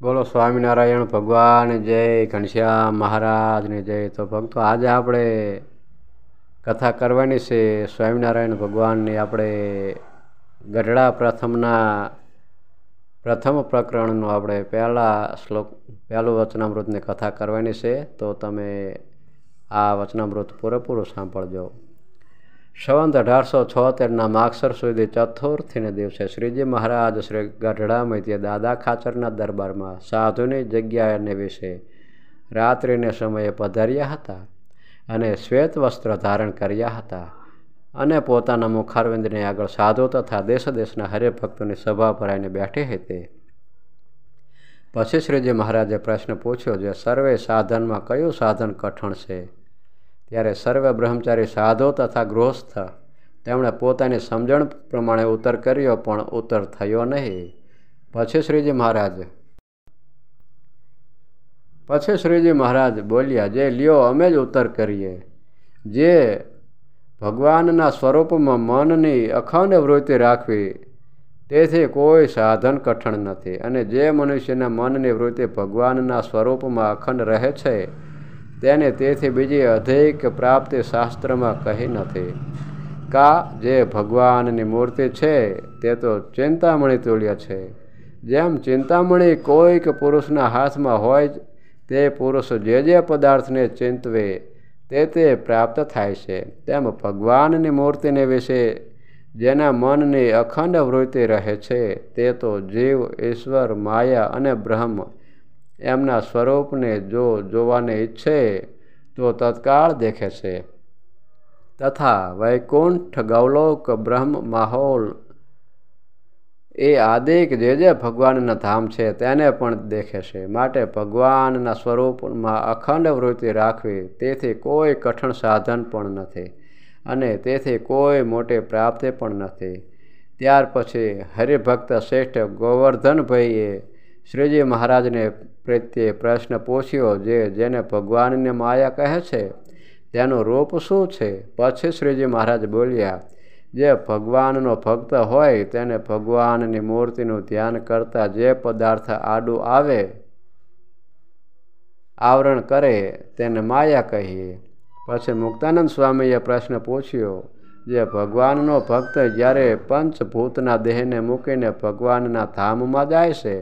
બોલો સ્વામિનારાયણ ભગવાન જય ઘનશ્યામ મહારાજને જય તો ભક્તો આજે આપણે કથા કરવાની છે સ્વામિનારાયણ ભગવાનની આપણે ગઢડા પ્રથમના પ્રથમ પ્રકરણનું આપણે પહેલાં શ્લોક પહેલું વચનામૃતની કથા કરવાની છે તો તમે આ વચનામૃત પૂરેપૂરું સાંભળજો સંવંત અઢારસો છોતેરના માગસર સુધી ચતુર્થીને દિવસે શ્રીજી મહારાજ શ્રી ગઢડા મૈત્ય દાદા ખાચરના દરબારમાં સાધુની જગ્યાને વિશે રાત્રિને સમયે પધાર્યા હતા અને શ્વેત વસ્ત્ર ધારણ કર્યા હતા અને પોતાના મુખારવિંદની આગળ સાધુ તથા દેશ દેશના હરિભક્તોની સભા ભરાઈને બેઠી હતી પછી શ્રીજી મહારાજે પ્રશ્ન પૂછ્યો જે સર્વે સાધનમાં કયું સાધન કઠણ છે ત્યારે સર્વ બ્રહ્મચારી સાધો તથા ગૃહસ્થ તેમણે પોતાની સમજણ પ્રમાણે ઉત્તર કર્યો પણ ઉત્તર થયો નહીં પછી શ્રીજી મહારાજ પછી શ્રીજી મહારાજ બોલ્યા જે લ્યો અમે જ ઉત્તર કરીએ જે ભગવાનના સ્વરૂપમાં મનની અખંડ વૃત્તિ રાખવી તેથી કોઈ સાધન કઠણ નથી અને જે મનુષ્યના મનની વૃત્તિ ભગવાનના સ્વરૂપમાં અખંડ રહે છે તેને તેથી બીજી અધિક પ્રાપ્તિ શાસ્ત્રમાં કહી નથી કા જે ભગવાનની મૂર્તિ છે તે તો ચિંતામણી તુલ્ય છે જેમ ચિંતામણી કોઈક પુરુષના હાથમાં હોય તે પુરુષ જે જે પદાર્થને ચિંતવે તે તે પ્રાપ્ત થાય છે તેમ ભગવાનની મૂર્તિને વિશે જેના મનની અખંડ વૃત્તિ રહે છે તે તો જીવ ઈશ્વર માયા અને બ્રહ્મ એમના સ્વરૂપને જો જોવાને ઈચ્છે તો તત્કાળ દેખે છે તથા વૈકુંઠ ગૌલોક બ્રહ્મ માહોલ એ આદિક જે જે ભગવાનના ધામ છે તેને પણ દેખે છે માટે ભગવાનના સ્વરૂપમાં અખંડ વૃત્તિ રાખવી તેથી કોઈ કઠણ સાધન પણ નથી અને તેથી કોઈ મોટી પ્રાપ્તિ પણ નથી ત્યાર પછી હરિભક્ત શ્રેષ્ઠ ગોવર્ધનભાઈએ શ્રીજી મહારાજને પ્રત્યે પ્રશ્ન પૂછ્યો જે જેને ભગવાનને માયા કહે છે તેનું રૂપ શું છે પછી શ્રીજી મહારાજ બોલ્યા જે ભગવાનનો ભક્ત હોય તેને ભગવાનની મૂર્તિનું ધ્યાન કરતાં જે પદાર્થ આડું આવે આવરણ કરે તેને માયા કહીએ પછી મુક્તાનંદ સ્વામીએ પ્રશ્ન પૂછ્યો જે ભગવાનનો ભક્ત જ્યારે પંચભૂતના દેહને મૂકીને ભગવાનના ધામમાં જાય છે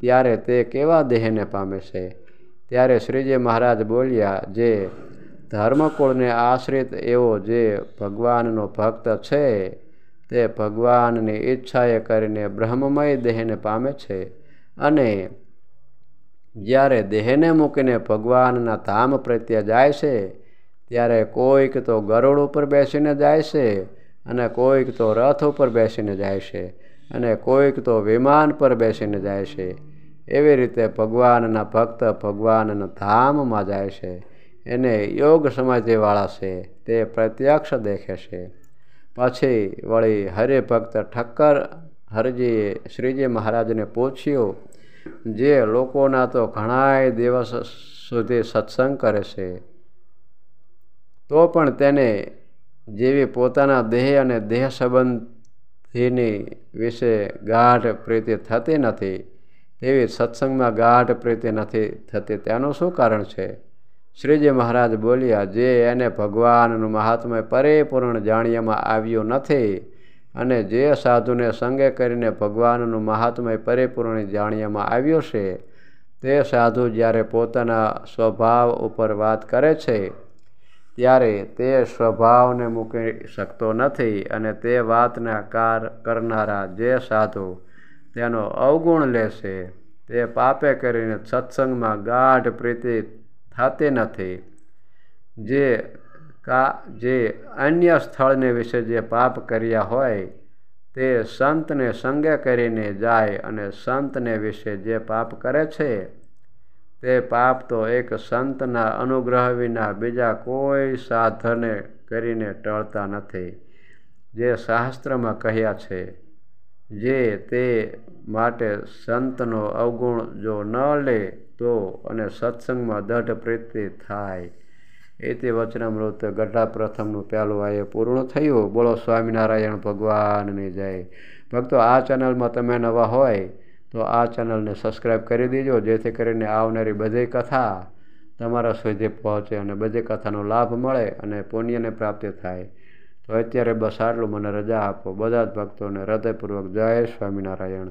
ત્યારે તે કેવા દેહને પામે છે ત્યારે શ્રીજી મહારાજ બોલ્યા જે ધર્મકુળને આશ્રિત એવો જે ભગવાનનો ભક્ત છે તે ભગવાનની ઈચ્છાએ કરીને બ્રહ્મમય દેહને પામે છે અને જ્યારે દેહને મૂકીને ભગવાનના ધામ પ્રત્યે જાય છે ત્યારે કોઈક તો ગરુડ ઉપર બેસીને જાય છે અને કોઈક તો રથ ઉપર બેસીને જાય છે અને કોઈક તો વિમાન પર બેસીને જાય છે એવી રીતે ભગવાનના ભક્ત ભગવાનના ધામમાં જાય છે એને યોગ સમાધિવાળા છે તે પ્રત્યક્ષ દેખે છે પછી વળી હરિભક્ત ઠક્કર હરજીએ શ્રીજી મહારાજને પૂછ્યું જે લોકોના તો ઘણાય દિવસ સુધી સત્સંગ કરે છે તો પણ તેને જેવી પોતાના દેહ અને દેહ સંબંધ તેની વિશે ગાઢ પ્રીતિ થતી નથી તેવી સત્સંગમાં ગાઢ પ્રીતિ નથી થતી તેનું શું કારણ છે શ્રીજી મહારાજ બોલ્યા જે એને ભગવાનનું મહાત્મય પરિપૂર્ણ જાણ્યામાં આવ્યું નથી અને જે સાધુને સંગે કરીને ભગવાનનું મહાત્મય પરિપૂર્ણ જાણ્યામાં આવ્યું છે તે સાધુ જ્યારે પોતાના સ્વભાવ ઉપર વાત કરે છે ત્યારે તે સ્વભાવને મૂકી શકતો નથી અને તે વાતના કાર કરનારા જે સાધુ તેનો અવગુણ લેશે તે પાપે કરીને સત્સંગમાં ગાઢ પ્રીતિ થતી નથી જે કા જે અન્ય સ્થળને વિશે જે પાપ કર્યા હોય તે સંતને સંગે કરીને જાય અને સંતને વિશે જે પાપ કરે છે તે પાપ તો એક સંતના અનુગ્રહ વિના બીજા કોઈ સાધને કરીને ટળતા નથી જે શાસ્ત્રમાં કહ્યા છે જે તે માટે સંતનો અવગુણ જો ન લે તો અને સત્સંગમાં દઢ પ્રીતિ થાય એ તે વચનામૃત ગઢા પ્રથમનું પહેલું આ પૂર્ણ થયું બોલો સ્વામિનારાયણ ભગવાનની જય ભક્તો આ ચેનલમાં તમે નવા હોય તો આ ચેનલને સબસ્ક્રાઈબ કરી દેજો જેથી કરીને આવનારી બધી કથા તમારા સુધી પહોંચે અને બધી કથાનો લાભ મળે અને પુણ્યને પ્રાપ્તિ થાય તો અત્યારે બસ આટલું મને રજા આપો બધા જ ભક્તોને હૃદયપૂર્વક જય સ્વામિનારાયણ